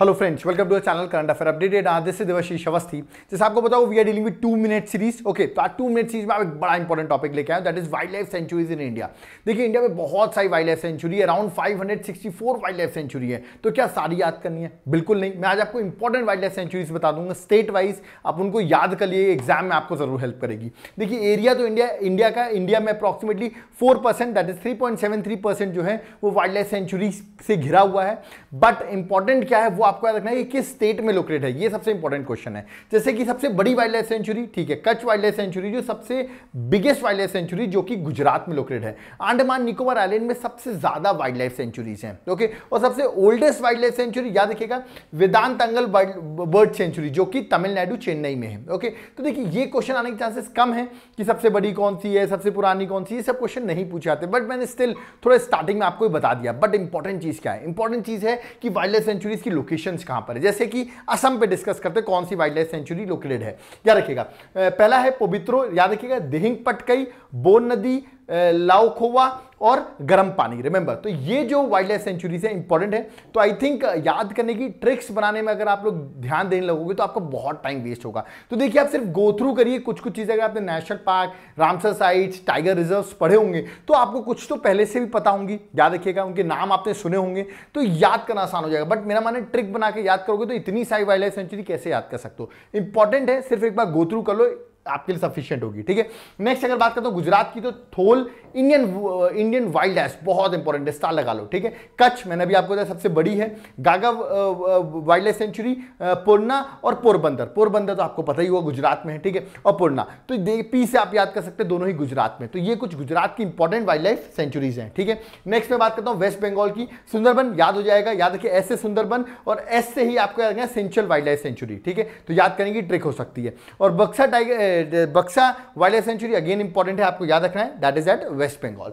hello friends welcome to channel current affair updated आज से देवाशीष अवस्थी जैसे आपको बताओ we are dealing with two minute series okay तो आज टू मिनट सीरीज में आप एक बड़ा इंपॉर्टेंट टॉपिक लेके आए that is wild life sanctuaries in India देखिए इंडिया में बहुत सारी wild life sanctuary around five wild life sanctuary है तो क्या सारी याद करनी है बिल्कुल नहीं मैं आज आपको इंपॉर्टेंट वाइल्ड लाइफ सेंचुरीज बता दूंगा स्टेट वाइज आप उनको याद कर लिए एग्जाम में आपको जरूर हेल्प करेगी देखिए एरिया तो इंडिया इंडिया का इंडिया में approximately four percent that is three point seven three percent जो है वो वाइल्ड लाइफ सेंचुरी से घिरा हुआ है बट इंपॉर्टेंट क्या है वो आपको याद रखना है कि किस स्टेट में लोकेट है ये सबसे इंपॉर्टेंट क्वेश्चन है जैसे कि सबसे बड़ी वाइल्ड लाइफ सेंचुरी ठीक है कच्छ वाइल्ड लाइफ सेंचुरी जो सबसे बिगेस्ट वाइल्ड लाइफ सेंचुरी जो कि गुजरात में लोकेट है अंडमान निकोबार आइलैंड में सबसे ज्यादा वाइल्ड लाइफ सेंचुरीज हैं ओके और सबसे ओल्डेस्ट वाइल्ड लाइफ सेंचुरी याद रखिएगा वेदांत अंगल बर्ड सेंचुरी जो कि तमिलनाडु चेन्नई में है ओके तो देखिए ये क्वेश्चन आने के चांसेस कम है कि सबसे बड़ी कौन सी है सबसे पुरानी कौन सी ये सब क्वेश्चन नहीं पूछे जाते बट मैंने स्टिल थोड़ा स्टार्टिंग में आपको बता दिया बट इंपॉर्टेंट चीज क्या है इंपॉर्टेंट चीज है कि वाइल्ड लाइफ सेंचुरीज की लोकेशन डिस्ट्रीब्यूशंस कहां पर है जैसे कि असम पे डिस्कस करते कौन सी वाइल्ड लाइफ सेंचुरी लोकेटेड है याद रखिएगा पहला है पवित्रो याद रखिएगा दिहिंग पटकई बोन नदी लाओ खोवा और गर्म पानी रिमेंबर तो ये जो वाइल्ड लाइफ सेंचुरीज है इंपॉर्टेंट है तो आई थिंक याद करने की ट्रिक्स बनाने में अगर आप लोग ध्यान देने लगोगे तो आपका बहुत टाइम वेस्ट होगा तो देखिए आप सिर्फ गो थ्रू करिए कुछ कुछ चीज़ें अगर आपने national park Ramsar site tiger reserve पढ़े होंगे तो आपको कुछ तो पहले से भी पता होंगी याद रखिएगा उनके नाम आपने सुने होंगे तो याद करना आसान हो जाएगा बट मेरा माने ट्रिक बना के याद करोगे तो इतनी सारी वाइल्ड लाइफ सेंचुरी कैसे याद कर सकते हो इंपॉर्टेंट है सिर्फ एक बार गो थ्रू कर लो आपके लिए सफिशियंट होगी ठीक है नेक्स्ट अगर बात करता तो हूँ गुजरात की तो Thol Indian Indian wild ass बहुत इंपॉर्टेंट है स्टार लगा लो ठीक है कच्छ मैंने अभी आपको बताया सबसे बड़ी है Gaga wild life sanctuary Purna और पोरबंदर पोरबंदर तो आपको पता ही होगा गुजरात में है ठीक है और पूर्णा तो पी से आप याद कर सकते हैं दोनों ही गुजरात में तो ये कुछ गुजरात की इंपॉर्टेंट वाइल्ड लाइफ सेंचुरीज हैं ठीक है नेक्स्ट मैं बात करता हूँ वेस्ट बंगाल की सुंदरबन याद हो जाएगा याद रखिए ऐसे सुंदरबन और ऐसे ही आपको याद रखना सेंचुरल वाइल्ड लाइफ सेंचुरी ठीक है तो याद करने की ट्रिक हो सकती है और बक्सा टाइगर बक्सा वाइल्ड सेंचुरी अगेन इंपॉर्टेंट है आपको याद रखना है that is at West Bengal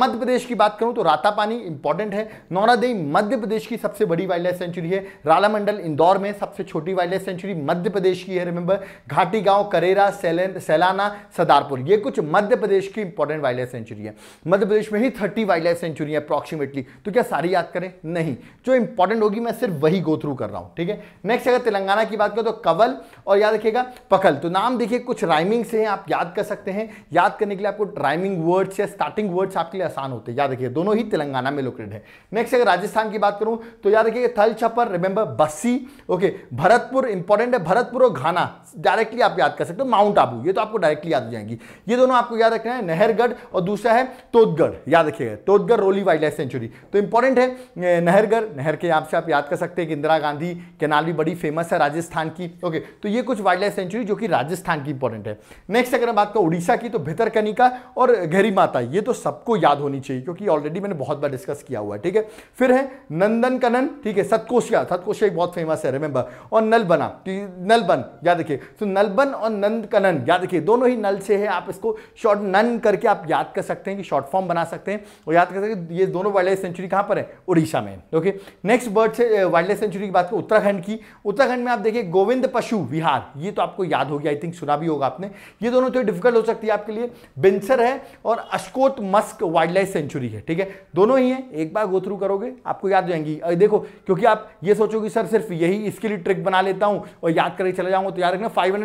Madhya Pradesh की बात करूं तो रातापानी इंपॉर्टेंट है नौरादेई मध्य प्रदेश की सबसे बड़ी वाइल्ड लाइफ सेंचुरी है रालामंडल इंदौर में सबसे छोटी wild life sanctuary Madhya Pradesh की है रिमेंबर घाटी गांव करेरा सैलाना सदारपुर ये कुछ मध्य प्रदेश की इंपॉर्टेंट वाइल्ड लाइफ सेंचुरी है मध्य प्रदेश में ही थर्टी वाइल्ड लाइफ सेंचुरी है अप्रॉक्सीमेटली तो क्या सारी याद करें नहीं जो इंपॉर्टेंट होगी मैं सिर्फ वही गो थ्रू कर रहा हूं ठीक है नेक्स्ट अगर तेलंगाना की बात करें तो कवल और याद रखिएगा पकल तो नाम देखिए कुछ कुछ राइमिंग्स हैं आप याद कर सकते हैं याद करने के लिए आपको राइमिंग वर्ड्स या स्टार्टिंग वर्ड्स आपके लिए आसान होते हैं याद रखिए दोनों ही तेलंगाना में लोकेटेड है नेक्स्ट अगर राजस्थान की बात करूं तो याद रखिए Tal Chhapar remember Bassi okay Bharatpur important है भरतपुर और घाना डायरेक्टली आप याद कर सकते हो माउंट आबू ये तो आपको डायरेक्टली याद हो जाएंगी ये दोनों आपको याद रखना है नहरगढ़ और दूसरा है तोदगढ़ याद रखिएगा Todgarh Raoli wild life sanctuary तो इंपॉर्टेंट है नहरगढ़ नहर के आपसे आप याद कर सकते हैं कि इंदिरा गांधी कैनाल भी बड़ी फेमस है राजस्थान की ओके तो ये कुछ वाइल्ड लाइफ सेंचुरी जो कि राजस्थान की इंपॉर्टेंट है नेक्स्ट अगर मैं बात करूँ उड़ीसा की तो भितरकनिका और गहरी माता ये तो सबको याद होनी चाहिए क्योंकि ऑलरेडी मैंने बहुत बार डिस्कस किया हुआ है ठीक है फिर है नंदन कनन ठीक है सतकोशिया सतकोशिया बहुत फेमस है रिमेंबर और नलबना नलबन याद रखिए तो नलबन और नंदकनन याद रखिए दोनों ही नल से है आप इसको शॉर्ट नन करके आप याद कर सकते हैं कि शॉर्ट फॉर्म बना सकते हैं और याद कर सकते हैं ये दोनों वाइल्ड लाइफ सेंचुरी कहाँ पर है उड़ीसा में ओके नेक्स्ट बर्ड से वाइल्ड लाइफ सेंचुरी की बात करें उत्तराखंड की उत्तराखंड में आप देखिए गोविंद पशु विहार ये तो आपको याद हो गया आई थिंक सुना भी होगा होगा आपने ये दोनों थोड़ी तो डिफिकल्ट हो सकती है आपके लिए बिंसर है और Askot musk wild life sanctuary है ठीक है दोनों ही हैं एक बार गो थ्रू करोगे आपको याद जाएंगी देखो क्योंकि आप ये सोचोगे सर सिर्फ यही इसके लिए ट्रिक बना लेता हूं और याद करके चले जाऊंगा तो याद रखना फाइव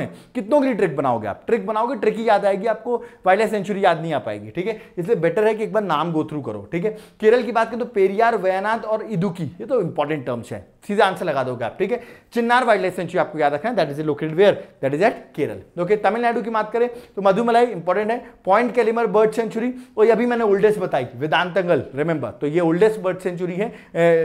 हैं कितनों के लिए ट्रिक बनाओगे आप ट्रिक बनाओगे ट्रिक ही याद आएगी आपको वाइल्ड लाइफ सेंचुरी याद नहीं आ पाएगी ठीक है इसलिए बेटर है कि एक बार नाम गो थ्रू करो ठीक है केरल की बात करें तो पेरियार वयनाथ और इदुकी ये तो इंपॉर्टेंट टर्म्स हैं सीधे आंसर लगा दोगे आप ठीक है चिन्नार वाइल्ड लाइफ सेंचुरी आपको याद रखना है that is located where that is at Kerala okay Tamil की बात करें तो मधुमलाई इंपॉर्टेंट है पॉइंट कैलिमर बर्ड सेंचुरी और ये अभी मैंने ओल्डेस्ट बताई वेदांतंगल रिमेंबर तो ये ओल्डेस्ट बर्ड सेंचुरी है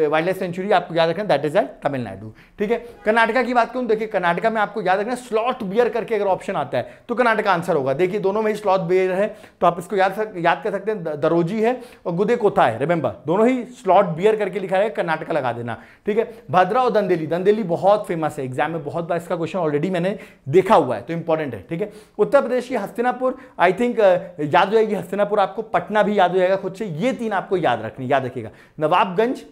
वाइल्ड लाइफ सेंचुरी आपको याद रखना दैट इज एट तमिलनाडु ठीक है कर्नाटका की बात करूँ देखिए कर्नाटका में आपको याद रखना स्लॉट बियर करके अगर ऑप्शन आता है तो कर्नाटका आंसर होगा देखिए दोनों में ही स्लॉट बियर है तो आप इसको याद याद कर सकते हैं दरोजी है और गुदे कोथा है रिमेंबर दोनों ही स्लॉट बियर करके लिखा है कर्नाटका लगा देना ठीक है भद्रा और दंदेली दंदेली बहुत फेमस है एग्जाम में बहुत बार इसका क्वेश्चन ऑलरेडी मैंने देखा हुआ है तो इंपॉर्टेंट है ठीक है उत्तर प्रदेश की हस्तिनापुर आई थिंक याद हो जाएगी हस्तिनापुर आपको पटना भी याद हो जाएगा खुद से ये तीन आपको याद रखनी याद रखिएगा नवाबगंज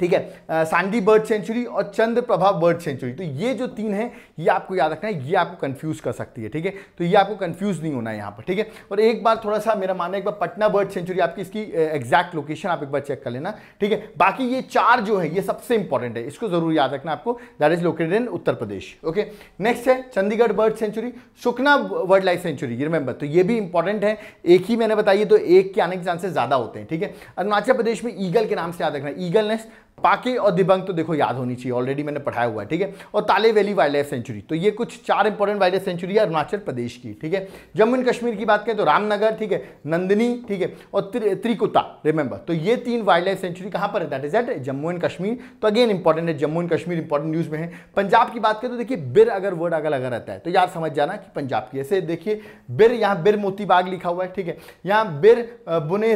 ठीक है सैंडी बर्ड सेंचुरी और चंद्र प्रभाव बर्ड सेंचुरी तो ये जो तीन है ये आपको याद रखना है ये आपको कंफ्यूज कर सकती है ठीक है तो ये आपको कंफ्यूज नहीं होना है यहाँ पर ठीक है और एक बार थोड़ा सा मेरा मानना है एक बार पटना बर्ड सेंचुरी आपकी इसकी एग्जैक्ट लोकेशन आप एक बार चेक कर लेना ठीक है बाकी ये चार जो है ये सबसे इंपॉर्टेंट है इसको जरूर याद रखना आपको that is located in Uttar Pradesh okay next है Chandigarh bird sanctuary Sukhna world life sanctuary ये रिमेंबर तो ये भी इंपॉर्टेंट है एक ही मैंने बताइए तो एक के आने के चांसेस ज़्यादा होते हैं ठीक है अरुणाचल प्रदेश में ईगल के नाम से याद रखना ईगल नेस्ट पाके और दिबंग तो देखो याद होनी चाहिए ऑलरेडी मैंने पढ़ाया हुआ है ठीक है और ताले वैली वाइल्ड लाइफ सेंचुरी तो ये कुछ चार इंपॉर्टेंट वाइल्ड लाइफ सेंचुरी है अरुणाचल प्रदेश की ठीक है जम्मू एंड कश्मीर की बात करें तो रामनगर ठीक है नंदनी ठीक है और त्रि, त्रिकुता रिमेंबर तो ये तीन वाइल्ड लाइफ सेंचुरी कहाँ पर है that is at Jammu and Kashmir तो अगेन इंपॉर्टेंट है Jammu and Kashmir important news में है पंजाब की बात करें तो देखिए बिर अगर वर्ड अगर लगा रहता है तो यार समझ जाना कि पंजाब की ऐसे देखिए बिर यहाँ बिर मोती बाग लिखा हुआ है ठीक है यहाँ बिर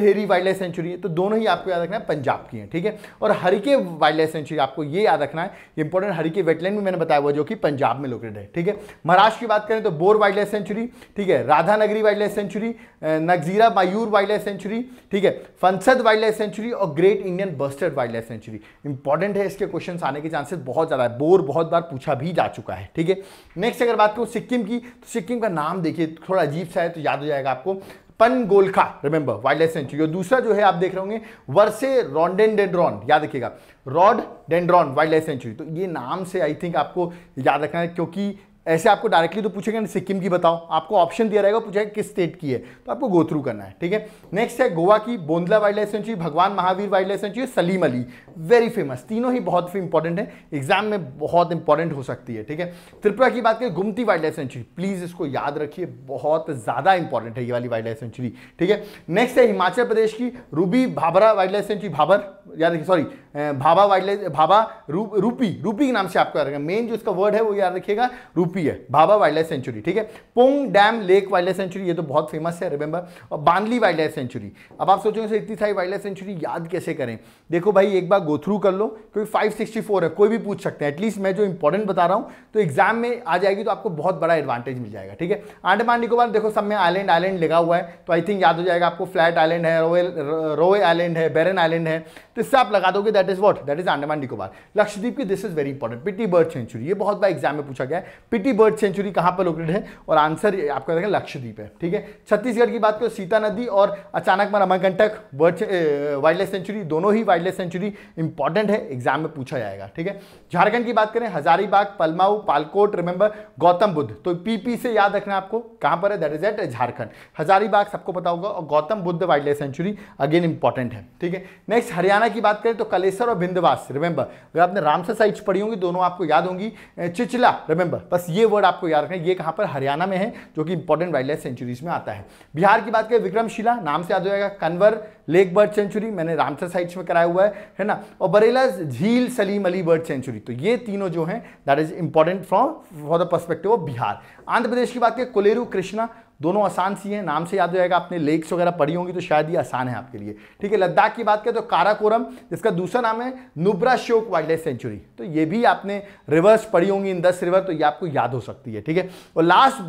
हेरी वाइल्ड लाइफ सेंचुरी है तो दोनों ही आपको याद रखना है पंजाब की है ठीक है और हरिक हरिके वाइल्ड लाइफ सेंचुरी आपको ये याद रखना है इंपॉर्टेंट हरिके वेटलैंड भी मैंने बताया हुआ जो कि पंजाब में लोकेटेड है ठीक है महाराष्ट्र की बात करें तो बोर वाइल्ड लाइफ सेंचुरी ठीक है Radhanagari wild life sanctuary Nagzira Mayur wild life sanctuary ठीक है फंसद वाइल्ड लाइफ सेंचुरी और great Indian bustard wild life sanctuary important है इसके क्वेश्चन आने के चांसेस बहुत ज़्यादा है बोर बहुत बार पूछा भी जा चुका है ठीक है नेक्स्ट अगर बात करूँ सिक्किम की तो सिक्किम का नाम देखिए थोड़ा अजीब सा है तो याद हो जाएगा आपको पन गोलखा रिमेंबर वाइल्ड लाइफ और दूसरा जो है आप देख रहे होंगे वर्से रॉन्डेन डेंड्रॉन याद रखिएगा rhododendron wild life sanctuary तो ये नाम से आई थिंक आपको याद रखना है क्योंकि ऐसे आपको डायरेक्टली तो पूछेगा सिक्किम की बताओ आपको ऑप्शन दिया रहेगा पूछेगा किस स्टेट की है तो आपको गो थ्रू करना है ठीक है नेक्स्ट है गोवा की बोंदला wild life sanctuary Bhagwan Mahavir wild life sanctuary Salim Ali very famous तीनों ही बहुत इंपॉर्टेंट है एग्जाम में बहुत इंपॉर्टेंट हो सकती है ठीक है त्रिपुरा की बात करें Gumti wild life sanctuary please इसको याद रखिए बहुत ज़्यादा इंपॉर्टेंट है ये वाली वाइल्ड लाइफ सेंचुरी ठीक है नेक्स्ट है हिमाचल प्रदेश की Rupi Bhaba wild life sanctuary Bhaba याद रखिए सॉरी भाभा वाइल्ड भाभा रूप रूपी रूपी के नाम से आपको याद रखेगा मेन जो इसका वर्ड है वो याद रखिएगा रूपी है भाभा वाइल्ड लाइफ सेंचुरी ठीक है Pong dam lake wild life sanctuary ये तो बहुत फेमस है रिमेंबर और बांदली वाइल्ड लाइफ सेंचुरी अब आप सोचेंगे इतनी सारी वाइल्ड लाइफ सेंचुरी याद कैसे करें देखो भाई एक बार गोथ्रू कर लो क्योंकि फाइव है कोई भी पूछ सकते हैं एटलीस्ट मैं जो इंपॉर्टेंट बता रहा हूँ तो एग्जाम में आ जाएगी तो आपको बहुत बड़ा एडवांटेज मिल जाएगा ठीक है आंडमान निकोबार देखो सब में आइलैंड आइलैंड लगा हुआ है तो आई थिंक याद हो जाएगा आपको फ्लैट आइलैंड है रोए रोए आइलैंड है बैरन आइलैंड है तो इससे आप लगा दोगे that is what that is Andaman Nicobar Lakshadweep की this is very important Pitti bird sanctuary ये बहुत बार एग्जाम में पूछा गया है पिटी बर्ड सेंचुरी कहाँ पर लोकेटेड है और आंसर आपका देखें लक्षद्वीप है ठीक है छत्तीसगढ़ की बात करो सीता नदी और Achanakmar Amarkantak bird wild life sanctuary दोनों ही वाइल्ड लाइफ सेंचुरी इंपॉर्टेंट है एग्जाम में पूछा जाएगा ठीक है झारखंड की बात करें हजारीबाग पलमाऊ पालकोट रिमेंबर गौतम बुद्ध तो पीपी से याद रखना आपको कहाँ पर है that is at Jharkhand Hazaribagh सबको पता होगा और Gautam Buddha wild life sanctuary again important है ठीक है नेक्स्ट हरियाणा की बात करें तो कल बालेसर और बिंदवास रिमेंबर अगर आपने रामसर साइट्स पढ़ी होंगी दोनों आपको याद होंगी चिचला रिमेंबर बस ये वर्ड आपको याद रखना ये कहाँ पर हरियाणा में है जो कि इंपॉर्टेंट वाइल्ड लाइफ सेंचुरीज में आता है बिहार की बात करें विक्रमशिला नाम से याद हो जाएगा कन्वर लेक बर्ड सेंचुरी मैंने रामसर साइट्स में कराया हुआ है है ना और बरेला झील सलीम अली बर्ड सेंचुरी तो ये तीनों जो हैं that is important from for the perspective of Bihar Andhra Pradesh की बात करें कोलेरू कृष्णा दोनों आसान सी हैं नाम से याद हो जाएगा आपने लेक्स वगैरह पढ़ी होंगी तो शायद ये आसान है आपके लिए ठीक है लद्दाख की बात करें तो काराकोरम जिसका दूसरा नाम है Nubra Shyok wild life sanctuary तो ये भी आपने रिवर्स पढ़ी होंगी इन दस रिवर तो ये आपको याद हो सकती है ठीक है और लास्ट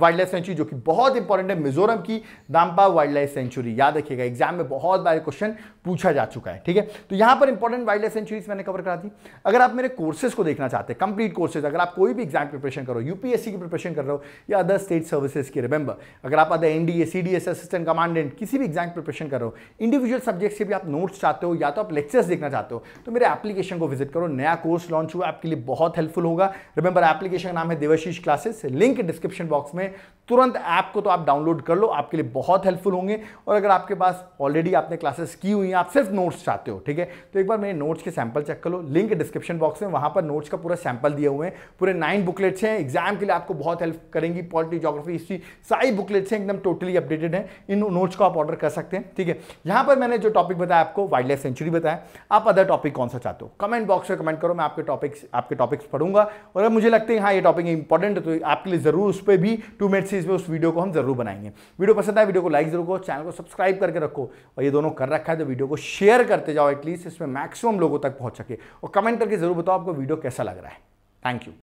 वाइल्ड लाइफ सेंचुरी जो कि बहुत इंपॉर्टेंट है मिजोरम की दाम्पा वाइल्ड लाइफ सेंचुरी याद रखिएगा एग्जाम एग्जाम में बहुत बार क्वेश्चन पूछा जा चुका है ठीक है तो यहां पर इंपॉर्टेंट वाइल्ड लाइफ सेंचुरीज मैंने कवर करा दी अगर आप मेरे कोर्सेज को देखना चाहते हैं कंप्लीट कोर्सेज अगर आप कोई भी एग्जाम प्रिपरेशन करो यूपीएससी की प्रिपरेशन कर रहे हो या अदर स्टेट सर्विसेज की रिमेंबर अगर आप other NDA CDS assistant commandant किसी भी एग्जाम प्रिपरेशन कर रहे हो इंडिविजुअल सब्जेक्ट से भी आप नोट्स चाहते हो या तो आप लेक्चर्स देखना चाहते हो तो मेरे एप्लीकेशन को विजिट करो नया कोर्स लॉन्च हुआ आपके लिए बहुत हेल्पफुल होगा रिमेंबर एप्लीकेशन का नाम है Devashish classes link description box में तुरंत ऐप को तो आप डाउनलोड कर लो आपके लिए बहुत हेल्पफुल होंगे और अगर आपके पास ऑलरेडी आपने क्लासेस की हुई हैं आप सिर्फ नोट्स चाहते हो ठीक है तो एक बार मेरे नोट्स के सैम्पल चेक कर लो लिंक डिस्क्रिप्शन बॉक्स में वहाँ पर नोट्स का पूरा सैंपल दिए हुए हैं पूरे नाइन बुकलेट्स हैं एग्जाम के लिए आपको बहुत हेल्प करेंगी पॉलिटी जोग्राफी हिस्ट्री सारी बुकलेट्स हैं एकदम टोटली अपडेटेड हैं इन नोट्स को आप ऑर्डर कर सकते हैं ठीक है यहाँ पर मैंने जो टॉपिक बताया आपको वाइल्ड लाइफ सेंचुरी बताया आप अदर टॉपिक कौन सा चाहते हो कमेंट बॉक्स में कमेंट करो मैं आपके टॉपिक्स आपके टॉपिक्स पढ़ूंगा और अगर मुझे लगता है हाँ ये टॉपिक इंपॉर्टेंट है तो आपके लिए ज़रूर उस पर भी टू मिनट्स में उस वीडियो को हम जरूर बनाएंगे वीडियो पसंद आए वीडियो को लाइक जरूर करो चैनल को सब्सक्राइब करके रखो और ये दोनों कर रखा है तो वीडियो को शेयर करते जाओ एटलीस्ट इसमें मैक्सिमम लोगों तक पहुंच सके और कमेंट करके ज़रूर बताओ आपको वीडियो कैसा लग रहा है थैंक यू